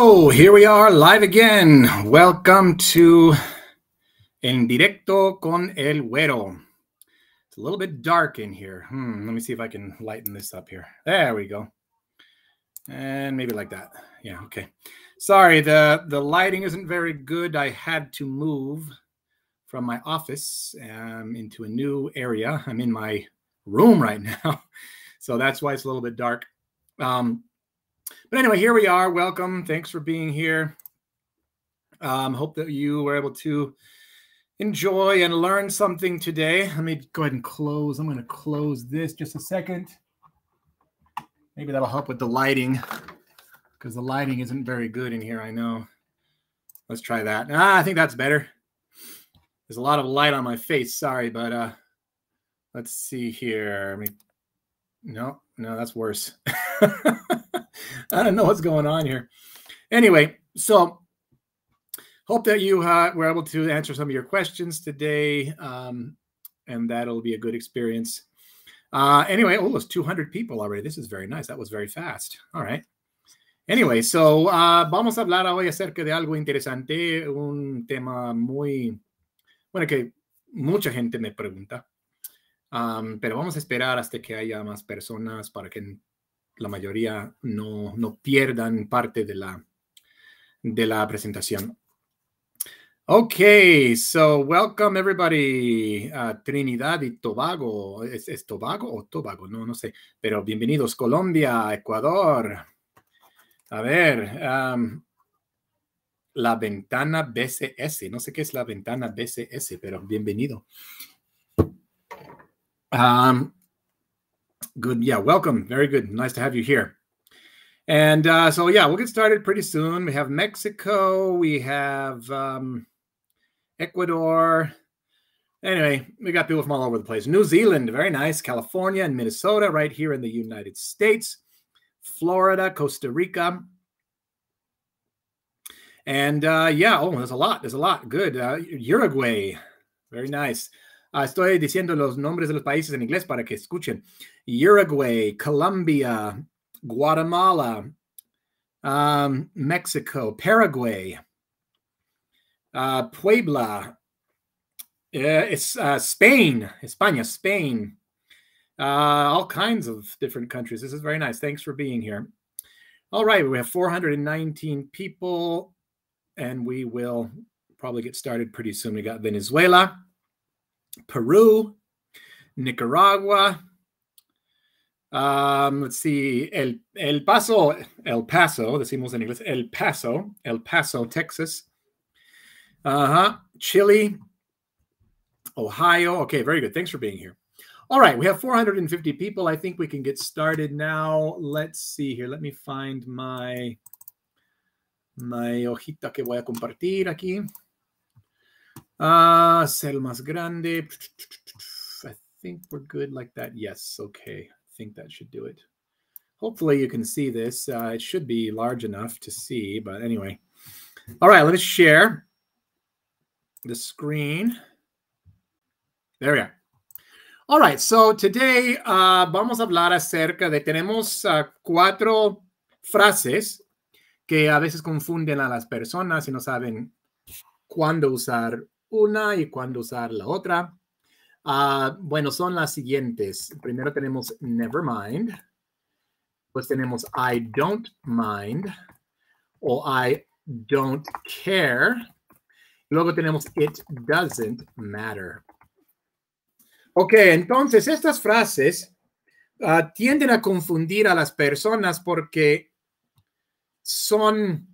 Oh, here we are live again. Welcome to En Directo con El Güero. It's a little bit dark in here. Hmm, let me see if I can lighten this up here. There we go. And maybe like that. Yeah, okay. Sorry, the, the lighting isn't very good. I had to move from my office um, into a new area. I'm in my room right now. So that's why it's a little bit dark. Um, but anyway, here we are. Welcome. Thanks for being here. Um, hope that you were able to enjoy and learn something today. Let me go ahead and close. I'm going to close this just a second. Maybe that'll help with the lighting because the lighting isn't very good in here. I know. Let's try that. Ah, I think that's better. There's a lot of light on my face. Sorry, but uh, let's see here. Let me. No, no, that's worse. I don't know what's going on here. Anyway, so hope that you uh, were able to answer some of your questions today, um, and that'll be a good experience. Uh, anyway, oh, 200 people already. This is very nice. That was very fast. All right. Anyway, so uh, vamos a hablar hoy acerca de algo interesante, un tema muy, bueno, que mucha gente me pregunta. pero vamos a esperar hasta que haya más personas para que la mayoría no, pierdan parte de la, de la presentación. OK. so welcome everybody a Trinidad y Tobago. ¿Es, Tobago o Tobago? No, no sé. Pero bienvenidos Colombia, Ecuador. A ver, la ventana BCS. No sé qué es la ventana BCS, pero bienvenido. Um, good. Yeah, welcome. Very good. Nice to have you here. And uh, so, yeah, we'll get started pretty soon. We have Mexico, we have um, Ecuador. Anyway, we got people from all over the place. New Zealand, very nice. California and Minnesota, right here in the United States. Florida, Costa Rica. And uh, yeah, oh, there's a lot. There's a lot. Good. Uh, Uruguay, very nice. Uh, estoy diciendo los nombres de los países en inglés para que escuchen. Uruguay, Colombia, Guatemala, um, Mexico, Paraguay, uh, Puebla, uh, eh, it's, uh, ah, Spain, España, Spain, all kinds of different countries. This is very nice. Thanks for being here. All right, we have 419 people, and we will probably get started pretty soon. We got Venezuela. Peru, Nicaragua. Um, let's see, El, El Paso, El Paso, decimos en inglés, El Paso, El Paso, Texas. Uh huh. Chile, Ohio. Okay, very good. Thanks for being here. All right, we have 450 people. I think we can get started now. Let's see here. Let me find my my hojita que voy a compartir aquí. Uh, cell más grande. I think we're good like that. Yes, okay. I think that should do it. Hopefully you can see this. Uh, it should be large enough to see, but anyway. All right, let me share the screen. There we are. All right, so today uh, vamos a hablar acerca de, tenemos uh, cuatro frases que a veces confunden a las personas y no saben cuándo usar una y cuándo usar la otra. Ah, bueno, son las siguientes. Primero tenemos never mind. Pues tenemos I don't mind o I don't care. Luego tenemos it doesn't matter. Ok, entonces estas frases ah, tienden a confundir a las personas porque son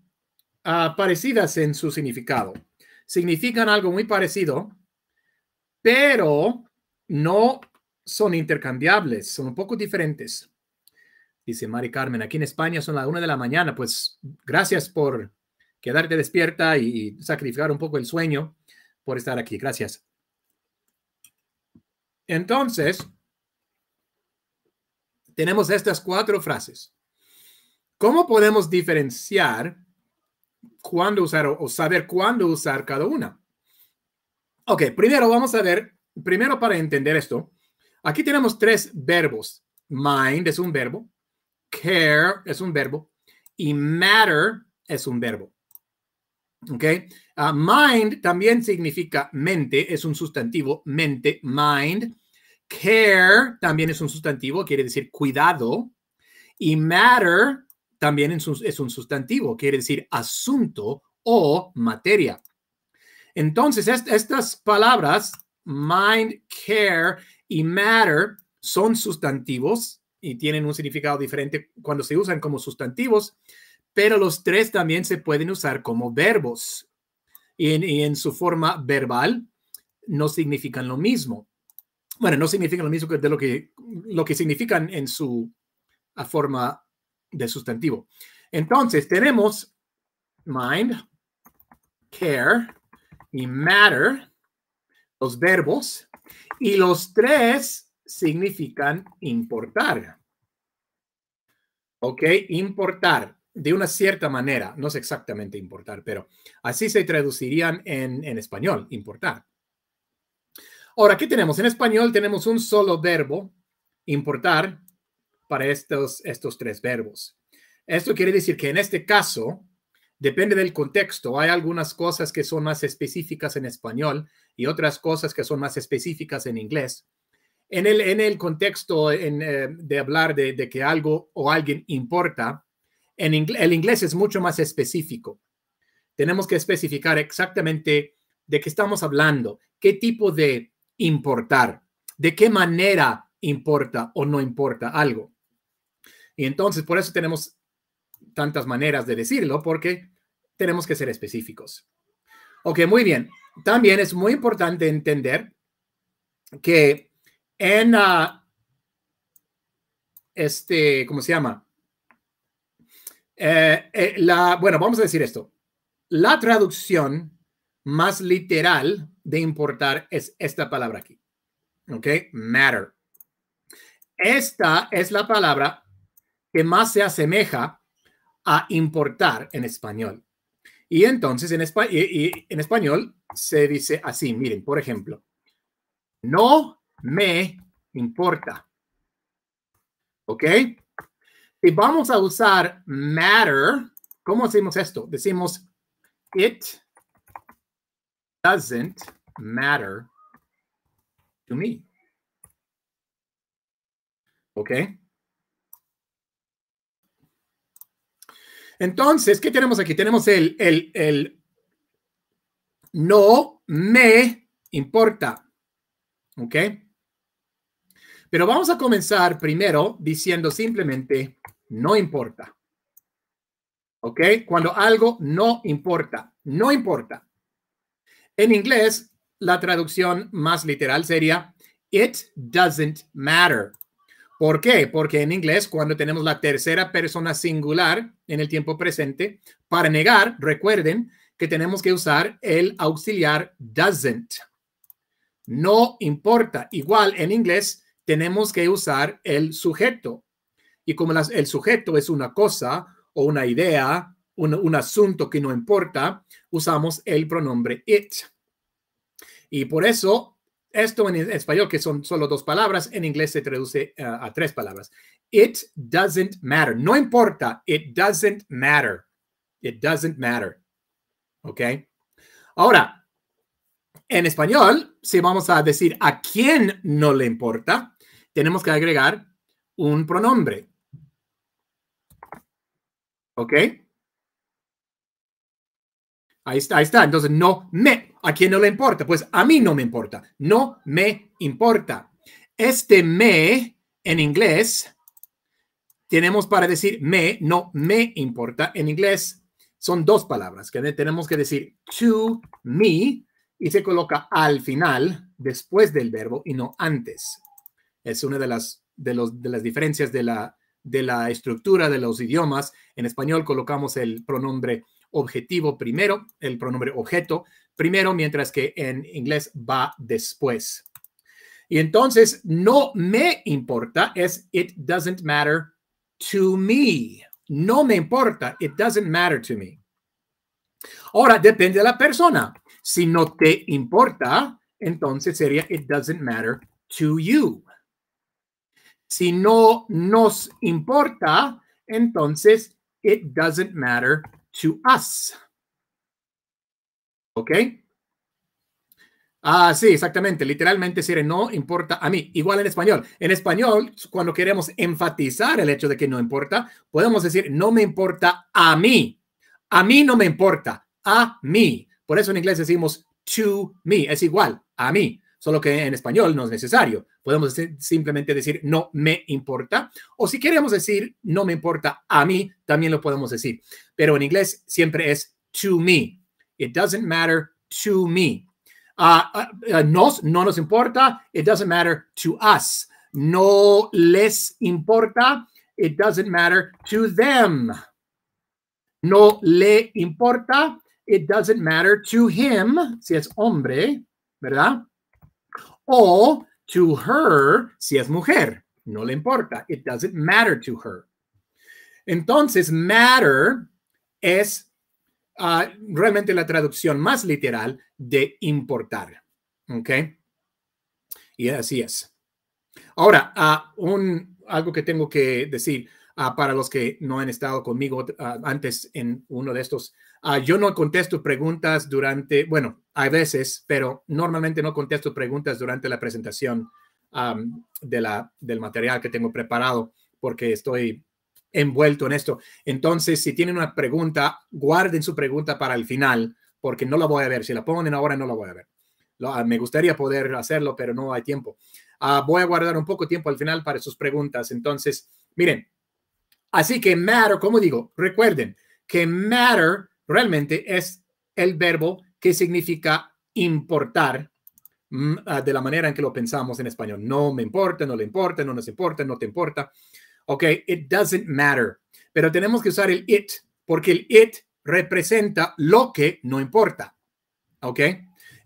ah, parecidas en su significado significan algo muy parecido, pero no son intercambiables, son un poco diferentes. Dice Mari Carmen, aquí en España son las 1 de la mañana, pues gracias por quedarte despierta y sacrificar un poco el sueño por estar aquí. Gracias. Entonces, tenemos estas cuatro frases. ¿Cómo podemos diferenciar cuándo usar o, saber cuándo usar cada una. Ok, primero vamos a ver, primero para entender esto, aquí tenemos tres verbos. Mind es un verbo, care es un verbo y matter es un verbo. ¿Ok? Ah, mind también significa mente, es un sustantivo, mente, mind. Care también es un sustantivo, quiere decir cuidado. Y matter también es un sustantivo, quiere decir asunto o materia. Entonces, estas palabras, mind, care y matter, son sustantivos y tienen un significado diferente cuando se usan como sustantivos, pero los tres también se pueden usar como verbos. Y en, su forma verbal no significan lo mismo. Bueno, no significan lo mismo que de lo que, lo que significan en su forma de sustantivo. Entonces, tenemos mind, care y matter, los verbos, y los tres significan importar. ¿Ok? Importar de una cierta manera, no es exactamente importar, pero así se traducirían en, en español, importar. Ahora, ¿qué tenemos? En español tenemos un solo verbo, importar, para estos, estos tres verbos. Esto quiere decir que en este caso, depende del contexto, hay algunas cosas que son más específicas en español y otras cosas que son más específicas en inglés. En el, en el contexto eh, de hablar de, que algo o alguien importa, en el inglés es mucho más específico. Tenemos que especificar exactamente de qué estamos hablando, qué tipo de importar, de qué manera importa o no importa algo. Y entonces, por eso tenemos tantas maneras de decirlo, porque tenemos que ser específicos. Ok, muy bien. También es muy importante entender que en ah, este, ¿cómo se llama? Eh, eh, la, bueno, vamos a decir esto. La traducción más literal de importar es esta palabra aquí. ¿Ok? Matter. Esta es la palabra que más se asemeja a importar en español. Y entonces en, español se dice así, miren, por ejemplo, no me importa. ¿Ok? Si vamos a usar matter, ¿cómo hacemos esto? Decimos it doesn't matter to me. ¿Ok? Entonces, ¿qué tenemos aquí? Tenemos el, el, el no me importa. ¿Ok? Pero vamos a comenzar primero diciendo simplemente no importa. ¿Ok? Cuando algo no importa, no importa. En inglés, la traducción más literal sería, it doesn't matter. ¿Por qué? Porque en inglés, cuando tenemos la tercera persona singular en el tiempo presente, para negar, recuerden que tenemos que usar el auxiliar doesn't. No importa. Igual en inglés tenemos que usar el sujeto. Y como el sujeto es una cosa o una idea, un asunto que no importa, usamos el pronombre it. Y por eso esto en español, que son solo dos palabras, en inglés se traduce eh, a tres palabras. It doesn't matter. No importa. It doesn't matter. It doesn't matter. ¿Ok? Ahora, en español, si vamos a decir a quién no le importa, tenemos que agregar un pronombre. ¿Ok? Ahí está, ahí está. Entonces, no me ¿A quién no le importa? Pues a mí no me importa. No me importa. Este me en inglés tenemos para decir me, no me importa. En inglés son dos palabras que tenemos que decir to me y se coloca al final después del verbo y no antes. Es una de las, de las diferencias de la, de la estructura de los idiomas. En español colocamos el pronombre objetivo primero, el pronombre objeto, primero, mientras que en inglés va después. Y entonces, no me importa es it doesn't matter to me. No me importa, it doesn't matter to me. Ahora, depende de la persona. Si no te importa, entonces sería it doesn't matter to you. Si no nos importa, entonces it doesn't matter to us. ¿Ok? Ah, sí, exactamente. Literalmente, si no importa a mí. Igual en español. En español, cuando queremos enfatizar el hecho de que no importa, podemos decir, no me importa a mí. A mí no me importa. A mí. Por eso en inglés decimos to me. Es igual a mí. Solo que en español no es necesario. Podemos simplemente decir no me importa. O si queremos decir no me importa a mí, también lo podemos decir. Pero en inglés siempre es to me. It doesn't matter to me. Uh, uh, uh, nos, no nos importa. It doesn't matter to us. No les importa. It doesn't matter to them. No le importa. It doesn't matter to him, si es hombre, ¿verdad? O to her, si es mujer. No le importa. It doesn't matter to her. Entonces, matter es realmente la traducción más literal de importar. ¿Ok? Y así es. Ahora, un, algo que tengo que decir para los que no han estado conmigo antes en uno de estos, yo no contesto preguntas durante, bueno, a veces, pero normalmente no contesto preguntas durante la presentación de la, del material que tengo preparado porque estoy envuelto en esto. Entonces, si tienen una pregunta, guarden su pregunta para el final, porque no la voy a ver. Si la ponen ahora, no la voy a ver. Ah, me gustaría poder hacerlo, pero no hay tiempo. Ah, voy a guardar un poco tiempo al final para sus preguntas. Entonces, miren, así que matter, como digo, recuerden que matter realmente es el verbo que significa importar mm, ah, de la manera en que lo pensamos en español. No me importa, no le importa, no nos importa, no te importa. ¿ok? It doesn't matter. Pero tenemos que usar el it, porque el it representa lo que no importa, ¿ok?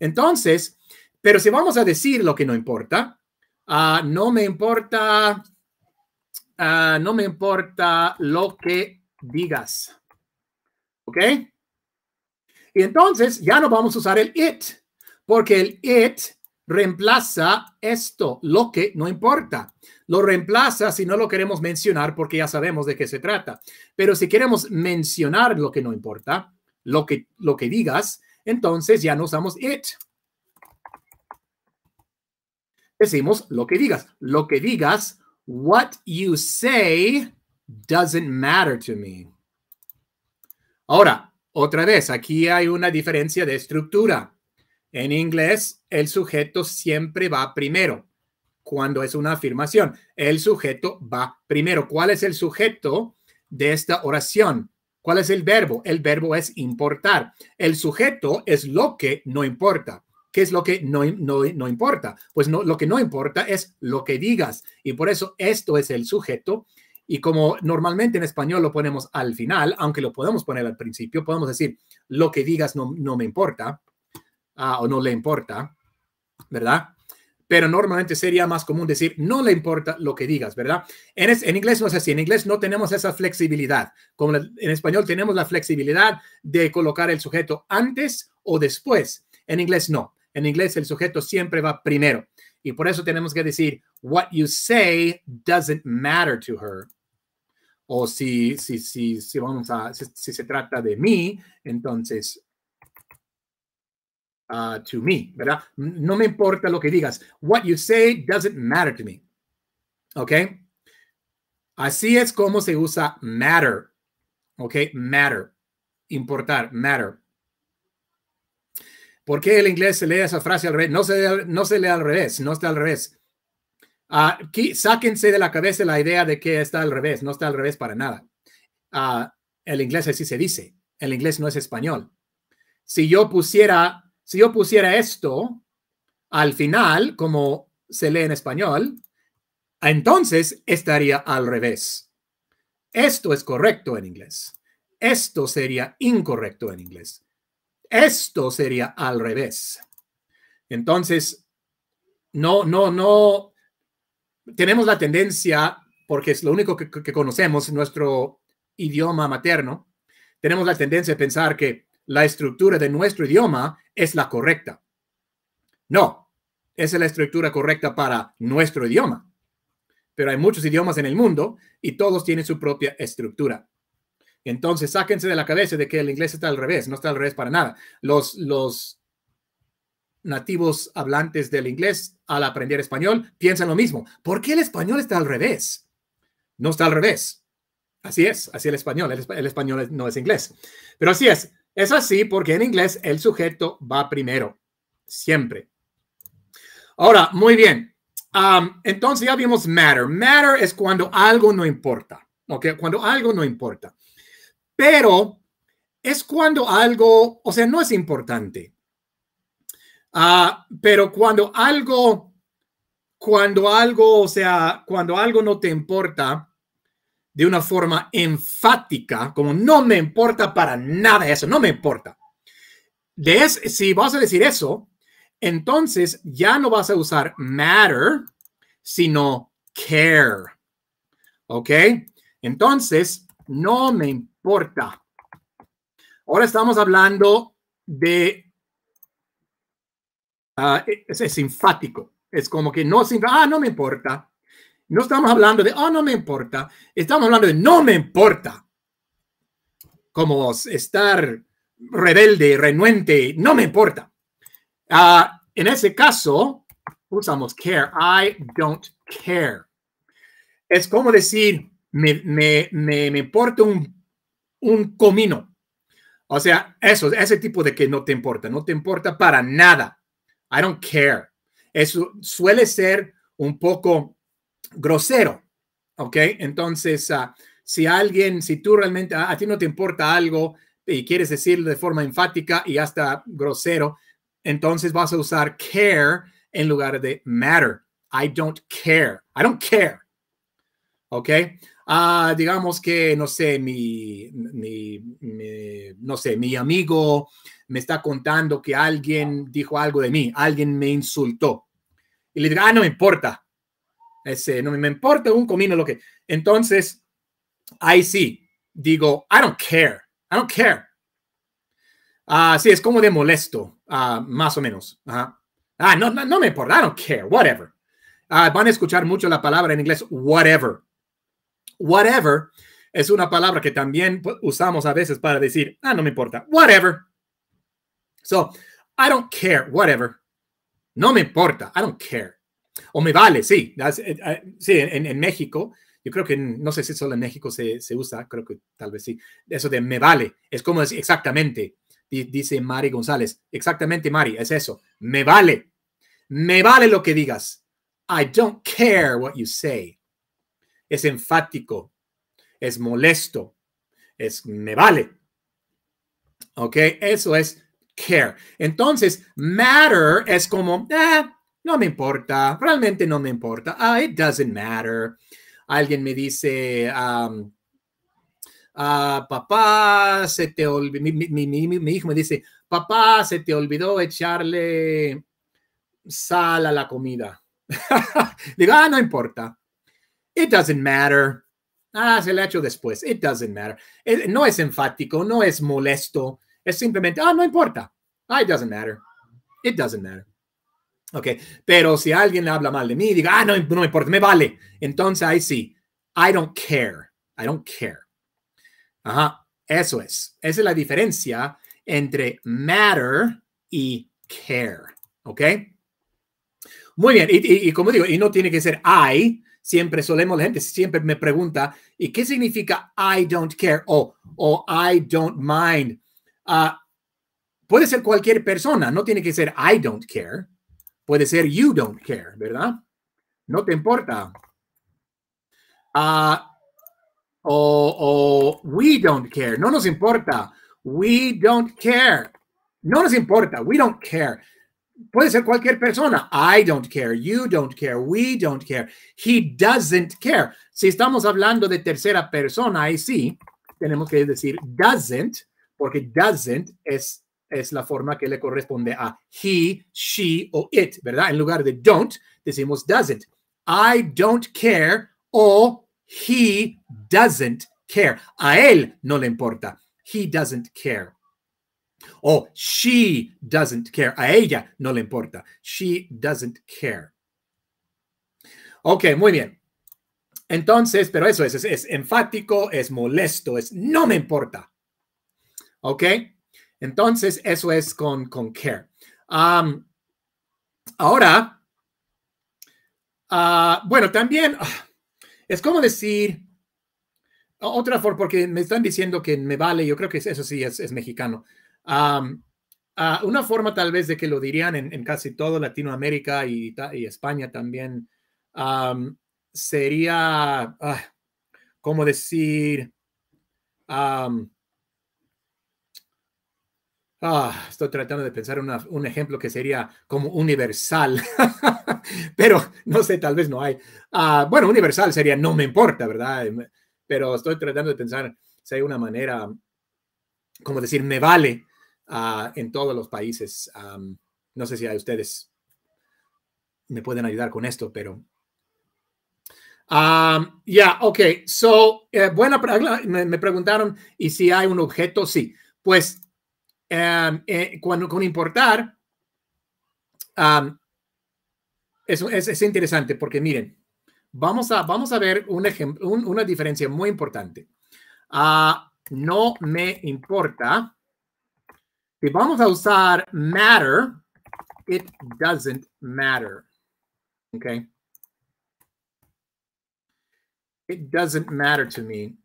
Entonces, pero si vamos a decir lo que no importa, ah, no me importa, ah, no me importa lo que digas, ¿ok? Y entonces ya no vamos a usar el it, porque el it reemplaza esto, lo que no importa. Lo reemplaza si no lo queremos mencionar porque ya sabemos de qué se trata. Pero si queremos mencionar lo que no importa, lo que, lo que digas, entonces ya no usamos it. Decimos lo que digas. Lo que digas, what you say doesn't matter to me. Ahora, otra vez, aquí hay una diferencia de estructura en inglés, el sujeto siempre va primero cuando es una afirmación. El sujeto va primero. ¿Cuál es el sujeto de esta oración? ¿Cuál es el verbo? El verbo es importar. El sujeto es lo que no importa. ¿Qué es lo que no, importa? Pues no, lo que no importa es lo que digas. Y por eso esto es el sujeto. Y como normalmente en español lo ponemos al final, aunque lo podemos poner al principio, podemos decir, lo que digas no, no me importa o no le importa, ¿verdad? Pero normalmente sería más común decir, no le importa lo que digas, ¿verdad? En, en inglés no es así, en inglés no tenemos esa flexibilidad. Como en español tenemos la flexibilidad de colocar el sujeto antes o después. En inglés no. En inglés el sujeto siempre va primero. Y por eso tenemos que decir, what you say doesn't matter to her. O si, si, si, si, vamos a, si se trata de mí, entonces Uh, to me, ¿verdad? No me importa lo que digas. What you say doesn't matter to me. ¿Ok? Así es como se usa matter. ¿Ok? Matter. Importar, matter. ¿Por qué el inglés se lee esa frase al revés? No se, no se lee al revés, no está al revés. Aquí ah, sáquense de la cabeza la idea de que está al revés, no está al revés para nada. Ah, el inglés así se dice, el inglés no es español. Si yo pusiera si yo pusiera esto al final, como se lee en español, entonces estaría al revés. Esto es correcto en inglés. Esto sería incorrecto en inglés. Esto sería al revés. Entonces, no, no, no. Tenemos la tendencia, porque es lo único que, conocemos en nuestro idioma materno, tenemos la tendencia de pensar que la estructura de nuestro idioma es la correcta. No, esa es la estructura correcta para nuestro idioma. Pero hay muchos idiomas en el mundo y todos tienen su propia estructura. Entonces, sáquense de la cabeza de que el inglés está al revés, no está al revés para nada. Los, los nativos hablantes del inglés al aprender español piensan lo mismo. ¿Por qué el español está al revés? No está al revés. Así es, así es el español. el español no es inglés. Pero así es, es así porque en inglés el sujeto va primero, siempre. Ahora, muy bien. entonces ya vimos matter. Matter es cuando algo no importa, ¿ok? Cuando algo no importa. Pero es cuando algo, o sea, no es importante. Ah, pero cuando algo, cuando algo, o sea, cuando algo no te importa, de una forma enfática, como no me importa para nada eso, no me importa. De si vas a decir eso, entonces ya no vas a usar matter, sino care. ¿Ok? Entonces, no me importa. Ahora estamos hablando de... Ah, es, es enfático. Es como que no, ah, no me importa. No estamos hablando de, oh, no me importa. Estamos hablando de, no me importa. Como estar rebelde, renuente, no me importa. Ah, en ese caso, usamos care. I don't care. Es como decir, me, me, importa un, un comino. O sea, eso, ese tipo de que no te importa, no te importa para nada. I don't care. Eso suele ser un poco grosero, ¿ok? Entonces, ah, si alguien, si tú realmente, ah, a, ti no te importa algo y quieres decirlo de forma enfática y hasta grosero, entonces vas a usar care en lugar de matter. I don't care. I don't care. ¿Ok? Ah, digamos que, no sé, mi, mi, no sé, mi amigo me está contando que alguien dijo algo de mí, alguien me insultó. Y le digo, ah, no me importa, no me importa un comino lo que. Entonces, ahí sí, digo, I don't care, I don't care. Así es como de molesto, ah, más o menos. Ah, no, no, no, me importa, I don't care, whatever. Ah, van a escuchar mucho la palabra en inglés, whatever. Whatever es una palabra que también usamos a veces para decir, ah, no me importa, whatever. So, I don't care, whatever. No me importa, I don't care. O me vale, sí. Eh, eh, sí, en, México, yo creo que, no sé si solo en México se, se, usa, creo que tal vez sí. Eso de me vale, es como decir exactamente, dice Mari González. Exactamente, Mari, es eso. Me vale. Me vale lo que digas. I don't care what you say. Es enfático, es molesto, es me vale. ¿Ok? Eso es care. Entonces, matter es como, eh, no me importa, realmente no me importa. Ah, it doesn't matter. Alguien me dice, ah, papá, se te olvidó, mi, hijo me dice, papá, se te olvidó echarle sal a la comida. Digo, ah, no importa. It doesn't matter. Ah, se le ha hecho después. It doesn't matter. Eh, no es enfático, no es molesto. Es simplemente, ah, no importa. Ah, it doesn't matter. It doesn't matter. Ok, pero si alguien le habla mal de mí, diga, ah, no, no me importa, me vale. Entonces ahí sí, I don't care, I don't care. Ajá, eso es. Esa es la diferencia entre matter y care. Ok, muy bien. Y, como digo, y no tiene que ser I, siempre solemos, la gente siempre me pregunta, ¿y qué significa I don't care o, I don't mind? Ah, puede ser cualquier persona, no tiene que ser I don't care. Puede ser you don't care, ¿verdad? No te importa. Ah, o, o we don't care, no nos importa. We don't care. No nos importa. We don't care. Puede ser cualquier persona. I don't care. You don't care. We don't care. He doesn't care. Si estamos hablando de tercera persona, ahí sí tenemos que decir doesn't, porque doesn't es es la forma que le corresponde a he, she o it, ¿verdad? En lugar de don't, decimos doesn't. I don't care o he doesn't care. A él no le importa. He doesn't care. O she doesn't care. A ella no le importa. She doesn't care. Ok, muy bien. Entonces, pero eso es, es, enfático, es molesto, es no me importa. ¿Ok? Entonces, eso es con, con care. ahora, ah, bueno, también ah, es como decir, otra forma, porque me están diciendo que me vale, yo creo que eso sí es, mexicano. Ah, una forma tal vez de que lo dirían en, casi todo Latinoamérica y, España también sería, como decir? Ah, estoy tratando de pensar un ejemplo que sería como universal, pero no sé, tal vez no hay. Ah, bueno, universal sería no me importa, ¿verdad? Em, pero estoy tratando de pensar si hay una manera, como decir, me vale ah, en todos los países. no sé si a ustedes me pueden ayudar con esto, pero... ya, ok. So, eh, buena, me, me preguntaron, ¿y si hay un objeto? Sí. Pues Em, eh, cuando, con importar, eso es, interesante porque miren, vamos a, vamos a ver un ejemplo, una diferencia muy importante. Ah, no me importa. Si vamos a usar matter, it doesn't matter. Okay. It doesn't matter to me.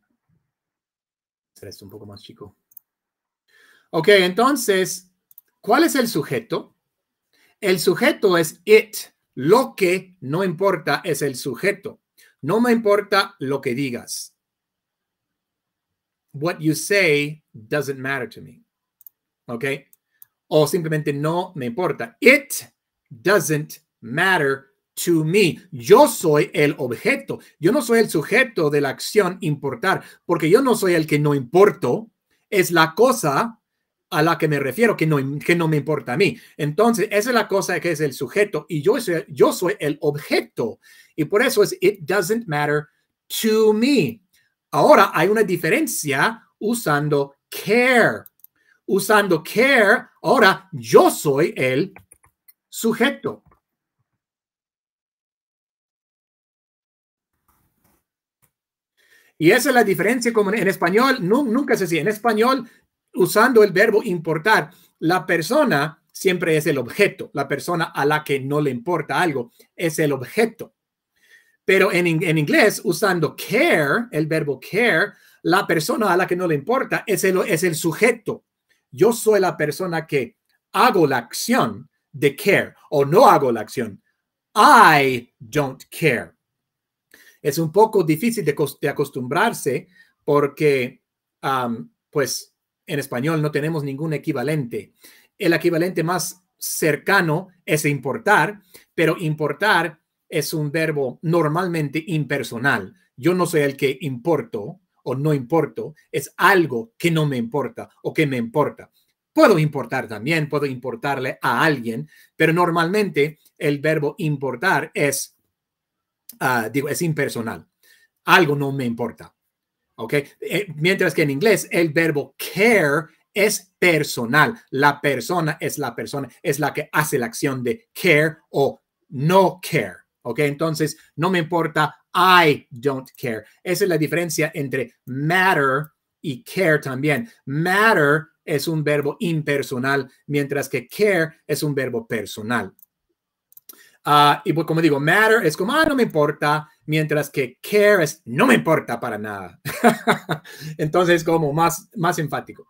Será esto un poco más chico. Ok, entonces, ¿cuál es el sujeto? El sujeto es it. Lo que no importa es el sujeto. No me importa lo que digas. What you say doesn't matter to me. Ok. O simplemente no me importa. It doesn't matter to me. Yo soy el objeto. Yo no soy el sujeto de la acción importar, porque yo no soy el que no importo. Es la cosa a la que me refiero, que no, que no me importa a mí. Entonces, esa es la cosa que es el sujeto y yo soy, yo soy el objeto. Y por eso es, it doesn't matter to me. Ahora hay una diferencia usando care. Usando care, ahora yo soy el sujeto. Y esa es la diferencia como en español, nunca se dice, en español usando el verbo importar, la persona siempre es el objeto, la persona a la que no le importa algo es el objeto. Pero en, inglés, usando care, el verbo care, la persona a la que no le importa es el, es el sujeto. Yo soy la persona que hago la acción de care o no hago la acción. I don't care. Es un poco difícil de, acostumbrarse porque, pues, en español no tenemos ningún equivalente. El equivalente más cercano es importar, pero importar es un verbo normalmente impersonal. Yo no soy el que importo o no importo, es algo que no me importa o que me importa. Puedo importar también, puedo importarle a alguien, pero normalmente el verbo importar es, ah, digo, es impersonal. Algo no me importa. ¿ok? Eh, mientras que en inglés el verbo care es personal. La persona es la persona, es la que hace la acción de care o no care, ¿ok? Entonces, no me importa, I don't care. Esa es la diferencia entre matter y care también. Matter es un verbo impersonal, mientras que care es un verbo personal. Ah, y pues como digo, matter es como, ah, no me importa, mientras que care es, no me importa para nada. Entonces, como más, más enfático.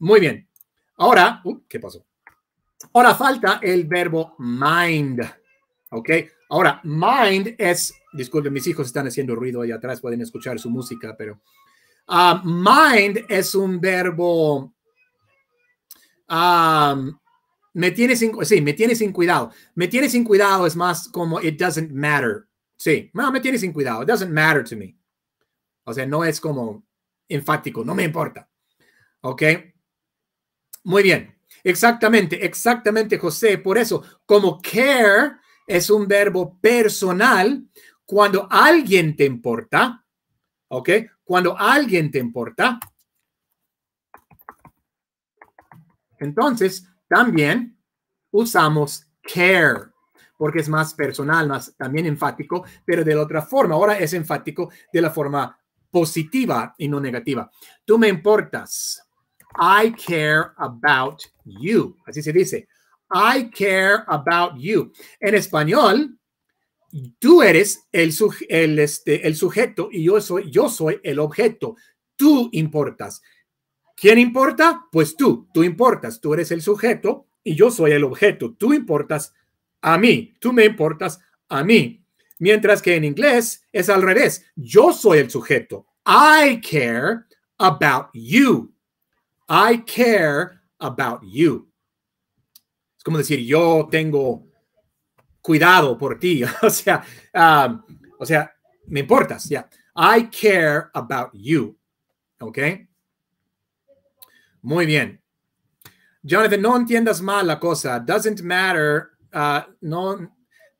muy bien. Ahora, uh, ¿qué pasó? Ahora falta el verbo mind. ¿Ok? Ahora, mind es, disculpen, mis hijos están haciendo ruido allá atrás, pueden escuchar su música, pero ah, mind es un verbo me tienes sin, sí, me tienes sin cuidado. Me tienes sin cuidado es más como it doesn't matter. Sí, no, me tienes sin cuidado. It doesn't matter to me. O sea, no es como enfático, no me importa. ¿Ok? Muy bien. Exactamente, exactamente, José. Por eso, como care es un verbo personal, cuando alguien te importa, ¿ok? Cuando alguien te importa, entonces también usamos care porque es más personal, más también enfático, pero de la otra forma. Ahora es enfático de la forma positiva y no negativa. Tú me importas. I care about you. Así se dice. I care about you. En español, tú eres el, este, el sujeto y yo soy, yo soy el objeto. Tú importas. ¿Quién importa? Pues tú, tú importas, tú eres el sujeto y yo soy el objeto, tú importas a mí, tú me importas a mí. Mientras que en inglés es al revés, yo soy el sujeto. I care about you. I care about you. Es como decir, yo tengo cuidado por ti. o sea, um, o sea, me importas, I care about you. ¿Ok? Muy bien. Jonathan, no entiendas mal la cosa. Doesn't matter. Uh, no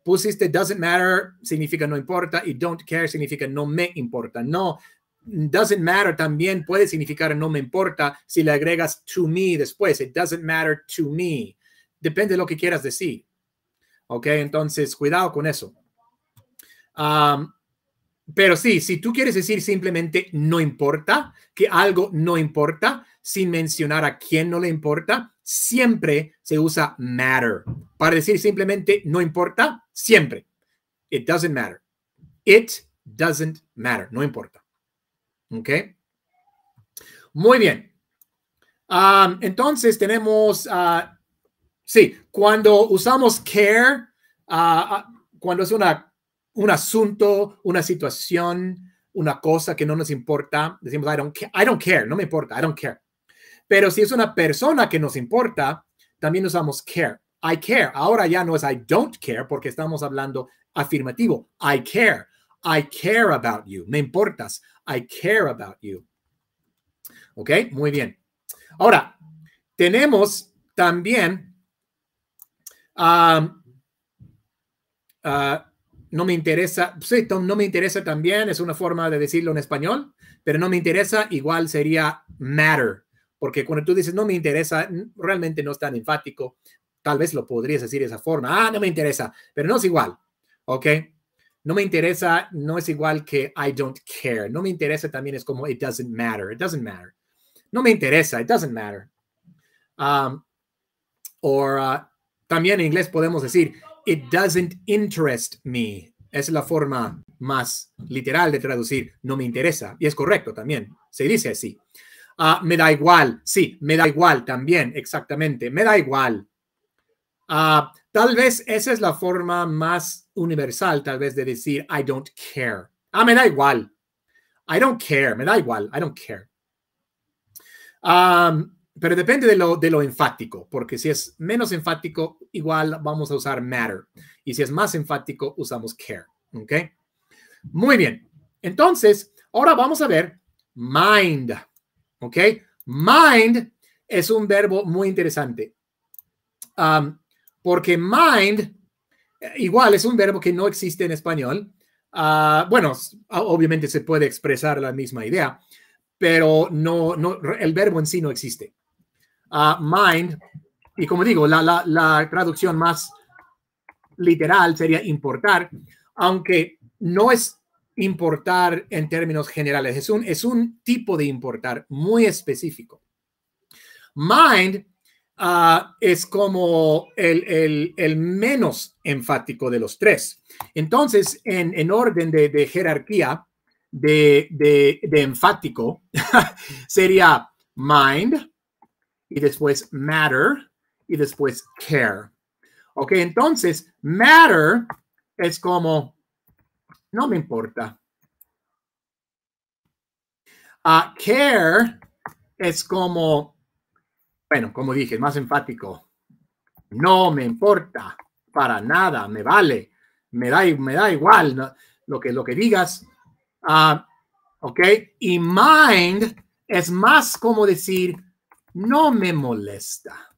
pusiste doesn't matter significa no importa y don't care significa no me importa. No, doesn't matter también puede significar no me importa si le agregas to me después. It doesn't matter to me. Depende de lo que quieras decir. Ok, entonces cuidado con eso. Um, pero sí, si tú quieres decir simplemente no importa, que algo no importa, sin mencionar a quién no le importa, siempre se usa matter para decir simplemente no importa, siempre. It doesn't matter. It doesn't matter, no importa. ¿Ok? Muy bien. entonces tenemos, ah, sí, cuando usamos care, ah, ah, cuando es un asunto, una situación, una cosa que no nos importa, decimos I don't, I don't care, no me importa, I don't care. Pero si es una persona que nos importa, también usamos care. I care. Ahora ya no es I don't care porque estamos hablando afirmativo. I care. I care about you. Me importas. I care about you. ¿Ok? Muy bien. Ahora, tenemos también, um, uh, no me interesa, no me interesa también, es una forma de decirlo en español, pero no me interesa, igual sería matter. Porque cuando tú dices, no me interesa, realmente no es tan enfático. Tal vez lo podrías decir de esa forma. Ah, no me interesa, pero no es igual. ¿Ok? No me interesa, no es igual que I don't care. No me interesa también es como it doesn't matter. It doesn't matter. No me interesa, it doesn't matter. Um, uh, también en inglés podemos decir it doesn't interest me. es la forma más literal de traducir no me interesa. Y es correcto también. Se dice así. Ah, me da igual, sí, me da igual también, exactamente, me da igual. Ah, tal vez esa es la forma más universal, tal vez, de decir I don't care. Ah, me da igual. I don't care, me da igual, I don't care. pero depende de lo, de lo enfático, porque si es menos enfático, igual vamos a usar matter. Y si es más enfático, usamos care. Muy bien. Entonces, ahora vamos a ver mind. ¿Ok? Mind es un verbo muy interesante. porque mind, eh, igual, es un verbo que no existe en español. Ah, bueno, ah, obviamente se puede expresar la misma idea, pero no, no el verbo en sí no existe. Ah, mind, y como digo, la, la, la traducción más literal sería importar, aunque no es importar en términos generales. Es un, es un tipo de importar muy específico. Mind ah, es como el, menos enfático de los tres. Entonces, en, orden de, jerarquía de, de enfático, sería mind y después matter y después care. Ok, entonces, matter es como no me importa. A care es como, bueno, como dije, más enfático. No me importa para nada, me vale, me da, me da igual lo, que, lo que digas. Ah, ok, y mind es más como decir, no me molesta.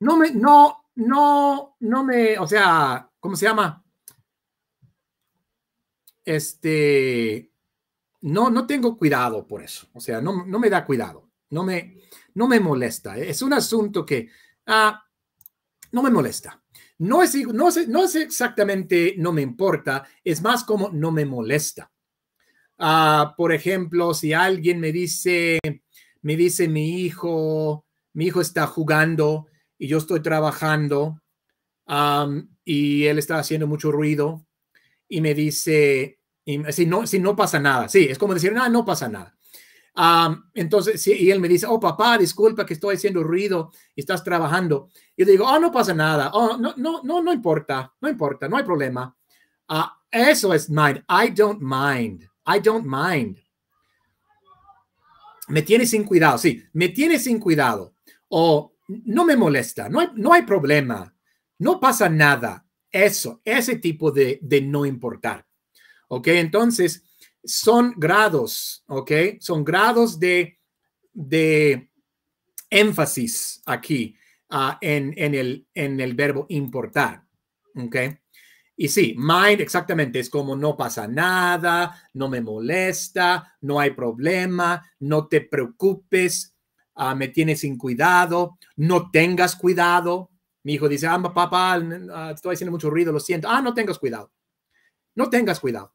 No me, no, no, no me, o sea, ¿cómo se llama? este, no, no tengo cuidado por eso. O sea, no, me da cuidado, no me, no me molesta. ¿eh? Es un asunto que ah, no me molesta. No es, no, no es exactamente no me importa, es más como no me molesta. Ah, por ejemplo, si alguien me dice, me dice mi hijo, mi hijo está jugando y yo estoy trabajando y él está haciendo mucho ruido y me dice, si, no, si no pasa nada, sí, es como decir, no, ah, no pasa nada. entonces, y él me dice, oh papá, disculpa que estoy haciendo ruido estás trabajando. Y le digo, oh, no pasa nada, oh, no, no, no, no importa, no importa, no hay problema. Ah, eso es mind. I don't mind. I don't mind. Me tiene sin cuidado, sí, me tiene sin cuidado. O no me molesta, no no hay problema, no pasa nada. Eso, ese tipo de, de no importar. ¿Ok? Entonces, son grados, ¿ok? Son grados de, de énfasis aquí ah, en, el, en el verbo importar. ¿Ok? Y sí, mind exactamente es como no pasa nada, no me molesta, no hay problema, no te preocupes, ah, me tienes sin cuidado, no tengas cuidado, mi hijo dice, ¡amba ah, papá, ah, estoy haciendo mucho ruido, lo siento. Ah, no tengas cuidado. No tengas cuidado.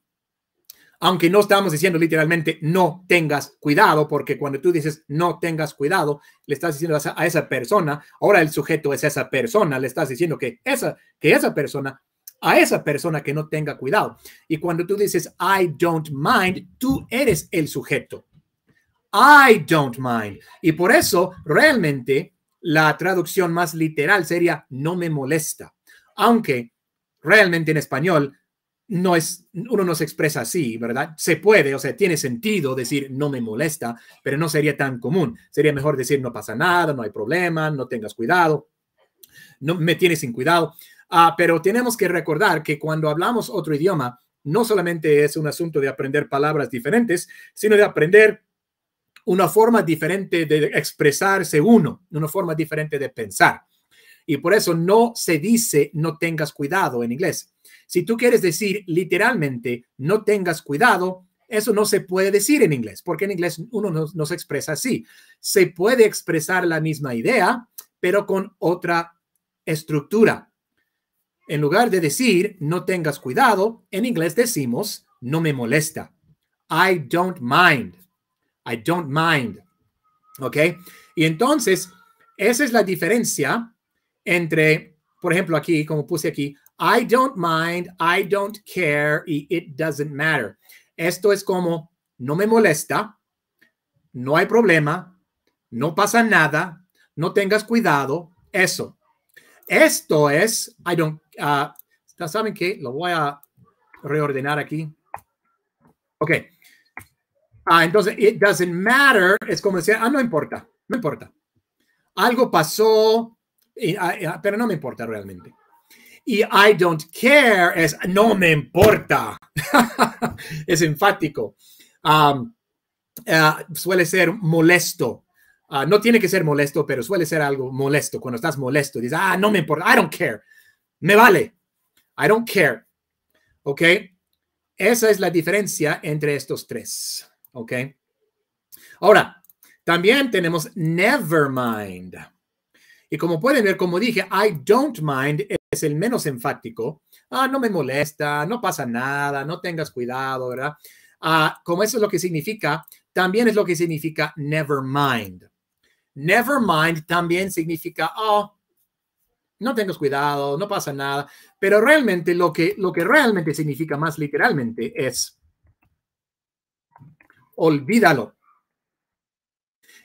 Aunque no estamos diciendo literalmente no tengas cuidado, porque cuando tú dices no tengas cuidado, le estás diciendo a esa persona, ahora el sujeto es esa persona, le estás diciendo que esa, que esa persona, a esa persona que no tenga cuidado. Y cuando tú dices I don't mind, tú eres el sujeto. I don't mind. Y por eso realmente la traducción más literal sería no me molesta, aunque realmente en español no es, uno no se expresa así, ¿verdad? Se puede, o sea, tiene sentido decir no me molesta, pero no sería tan común. Sería mejor decir no pasa nada, no hay problema, no tengas cuidado, no me tienes sin cuidado. Ah, pero tenemos que recordar que cuando hablamos otro idioma, no solamente es un asunto de aprender palabras diferentes, sino de aprender una forma diferente de expresarse uno, una forma diferente de pensar. Y por eso no se dice no tengas cuidado en inglés. Si tú quieres decir literalmente no tengas cuidado, eso no se puede decir en inglés, porque en inglés uno no, se expresa así. Se puede expresar la misma idea, pero con otra estructura. En lugar de decir no tengas cuidado, en inglés decimos no me molesta. I don't mind. I don't mind. ¿Ok? Y entonces, esa es la diferencia entre, por ejemplo, aquí, como puse aquí, I don't mind, I don't care y it doesn't matter. Esto es como, no me molesta, no hay problema, no pasa nada, no tengas cuidado, eso. Esto es, I don't, uh, ¿saben qué? Lo voy a reordenar aquí. Ok, Ah, entonces, it doesn't matter es como decir, ah, no importa, no importa. Algo pasó, ah, ah, pero no me importa realmente. Y I don't care es no me importa. es enfático. suele ser molesto. no tiene que ser molesto, pero suele ser algo molesto. Cuando estás molesto, dices, ah, no me importa, I don't care. Me vale. I don't care. ¿Ok? Esa es la diferencia entre estos tres. ¿Ok? Ahora, también tenemos never mind. Y como pueden ver, como dije, I don't mind es el menos enfático. Ah, no me molesta, no pasa nada, no tengas cuidado, ¿verdad? Ah, como eso es lo que significa, también es lo que significa never mind. Never mind también significa, oh, no tengas cuidado, no pasa nada, pero realmente lo que, lo que realmente significa más literalmente es olvídalo.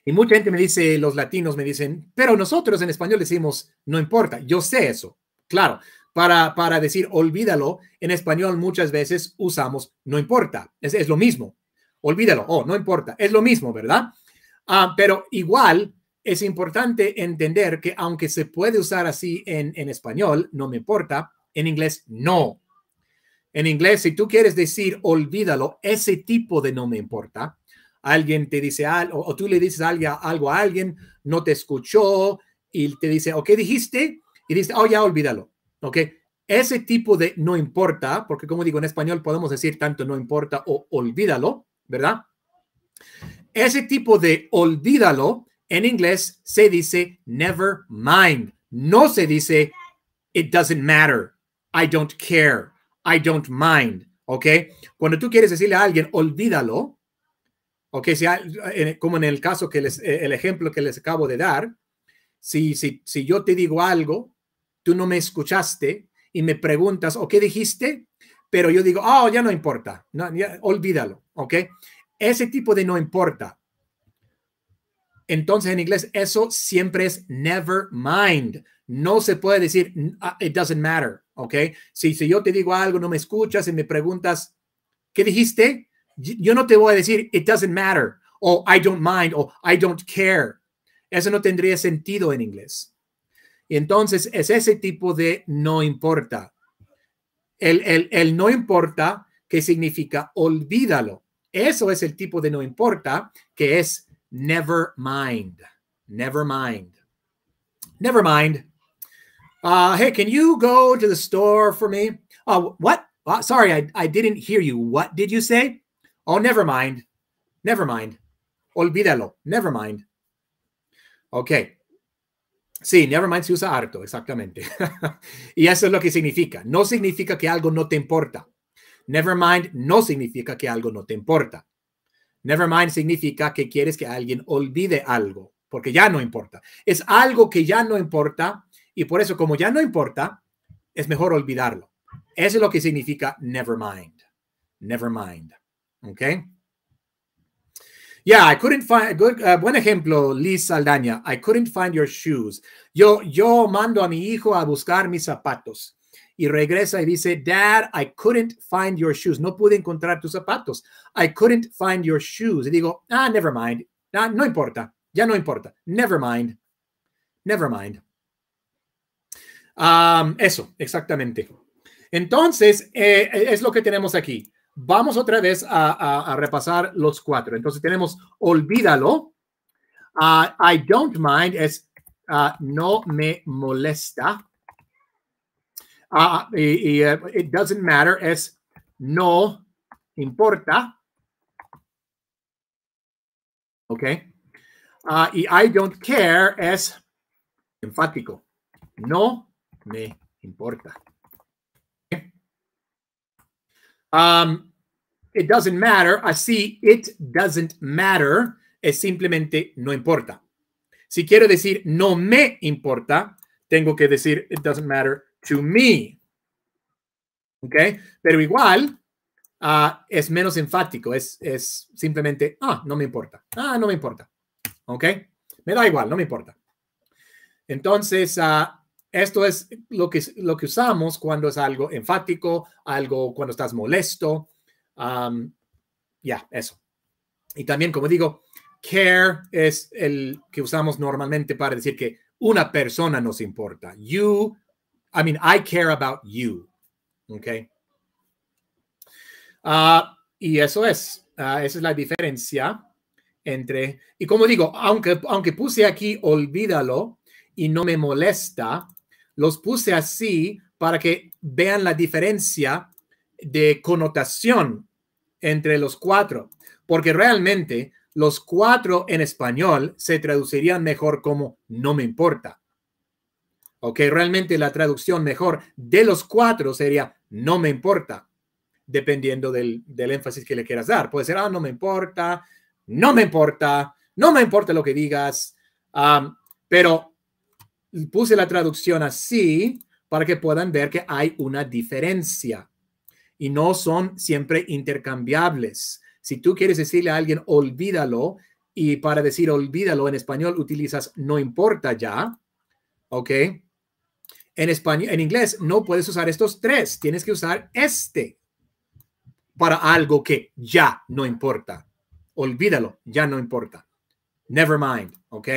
Y mucha gente me dice, los latinos me dicen, pero nosotros en español decimos, no importa, yo sé eso. Claro, para, para decir olvídalo, en español muchas veces usamos no importa, es, es lo mismo. Olvídalo, oh, no importa, es lo mismo, ¿verdad? Ah, pero igual es importante entender que aunque se puede usar así en, en español, no me importa, en inglés no en inglés, si tú quieres decir olvídalo, ese tipo de no me importa, alguien te dice algo, o tú le dices algo a alguien, no te escuchó y te dice, ¿o qué dijiste? Y dice, oh, ya olvídalo. ¿Ok? Ese tipo de no importa, porque como digo en español, podemos decir tanto no importa o olvídalo, ¿verdad? Ese tipo de olvídalo en inglés se dice never mind. No se dice it doesn't matter. I don't care. I don't mind, ¿ok? Cuando tú quieres decirle a alguien, olvídalo, ¿ok? como en el caso que les, eh, el ejemplo que les acabo de dar, si, si, si yo te digo algo, tú no me escuchaste y me preguntas, ¿o qué dijiste? Pero yo digo, oh, ya no importa, olvídalo, ¿ok? Ese tipo de no importa. Entonces en inglés eso siempre es never mind. No se puede decir ah, it doesn't matter. ¿ok? Si, si yo te digo algo, no me escuchas y me preguntas, ¿qué dijiste? Yo no te voy a decir, it doesn't matter, o I don't mind, o I don't care. Eso no tendría sentido en inglés. Y entonces es ese tipo de no importa. El, el no importa, que significa olvídalo. Eso es el tipo de no importa, que es never mind. Never mind. Never mind. Uh, hey, can you go to the store for me? Uh, what? Uh, sorry, I, I didn't hear you. What did you say? Oh, never mind. Never mind. Olvídalo. Never mind. Okay. Sí, never mind se usa harto, exactamente. y eso es lo que significa. No significa que algo no te importa. Never mind no significa que algo no te importa. Never mind significa que quieres que alguien olvide algo, porque ya no importa. Es algo que ya no importa Y por eso, como ya no importa, es mejor olvidarlo. Eso es lo que significa never mind. Never mind. Okay. Yeah, I couldn't find. Good, uh, buen ejemplo, Liz Saldaña. I couldn't find your shoes. Yo, yo mando a mi hijo a buscar mis zapatos y regresa y dice, Dad, I couldn't find your shoes. No pude encontrar tus zapatos. I couldn't find your shoes. Y digo, ah, never mind. Ah, no importa. Ya no importa. Never mind. Never mind eso, exactamente. Entonces, eh, eh, es lo que tenemos aquí. Vamos otra vez a, repasar los cuatro. Entonces, tenemos olvídalo. Ah, I don't mind es ah, no me molesta. Ah, eh, it doesn't matter es no importa. ¿Ok? y I don't care es enfático. No me importa. Um, it doesn't matter. Así, it doesn't matter es simplemente no importa. Si quiero decir no me importa, tengo que decir it doesn't matter to me. ¿Ok? Pero igual ah, es menos enfático, es, simplemente, ah, no me importa, ah, no me importa. ¿Ok? Me da igual, no me importa. Entonces, ah esto es lo que, lo que usamos cuando es algo enfático, algo cuando estás molesto. ya, eso. Y también, como digo, care es el que usamos normalmente para decir que una persona nos importa. You, I mean, I care about you. Ok. Ah, y eso es, ah, esa es la diferencia entre, y como digo, aunque, aunque puse aquí olvídalo y no me molesta, los puse así para que vean la diferencia de connotación entre los cuatro, porque realmente los cuatro en español se traducirían mejor como no me importa. Ok, realmente la traducción mejor de los cuatro sería no me importa, dependiendo del, énfasis que le quieras dar. Puede ser, ah, no me importa, no me importa, no me importa lo que digas, ah, pero puse la traducción así para que puedan ver que hay una diferencia y no son siempre intercambiables. Si tú quieres decirle a alguien olvídalo y para decir olvídalo en español utilizas no importa ya, ¿ok? En español, en inglés no puedes usar estos tres, tienes que usar este para algo que ya no importa. Olvídalo, ya no importa. Never mind, ¿ok?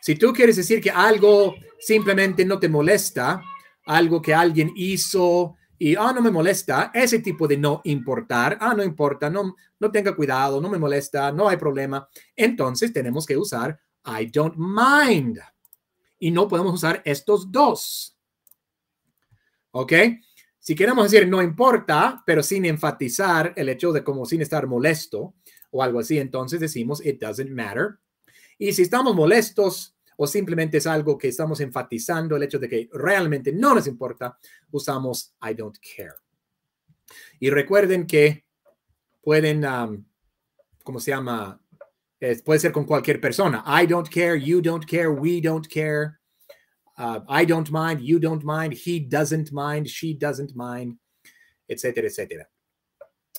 Si tú quieres decir que algo simplemente no te molesta, algo que alguien hizo y, ah, no me molesta, ese tipo de no importar, ah, no importa, no, no tenga cuidado, no me molesta, no hay problema, entonces tenemos que usar I don't mind. Y no podemos usar estos dos. ¿Ok? Si queremos decir no importa, pero sin enfatizar el hecho de como sin estar molesto o algo así, entonces decimos it doesn't matter y si estamos molestos o simplemente es algo que estamos enfatizando, el hecho de que realmente no nos importa, usamos I don't care. Y recuerden que pueden, um, ¿cómo se llama? puede ser con cualquier persona. I don't care, you don't care, we don't care. Uh, I don't mind, you don't mind, he doesn't mind, she doesn't mind, etcétera, etcétera.